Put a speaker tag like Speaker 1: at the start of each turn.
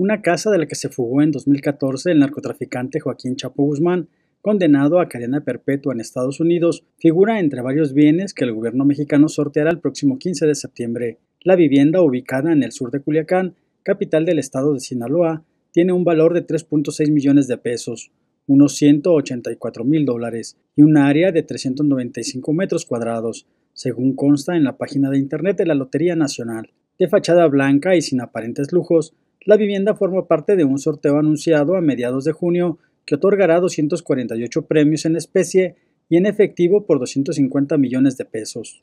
Speaker 1: una casa de la que se fugó en 2014 el narcotraficante Joaquín Chapo Guzmán, condenado a cadena perpetua en Estados Unidos, figura entre varios bienes que el gobierno mexicano sorteará el próximo 15 de septiembre. La vivienda, ubicada en el sur de Culiacán, capital del estado de Sinaloa, tiene un valor de 3.6 millones de pesos, unos 184 mil dólares, y un área de 395 metros cuadrados, según consta en la página de internet de la Lotería Nacional. De fachada blanca y sin aparentes lujos, la vivienda forma parte de un sorteo anunciado a mediados de junio que otorgará 248 premios en especie y en efectivo por 250 millones de pesos.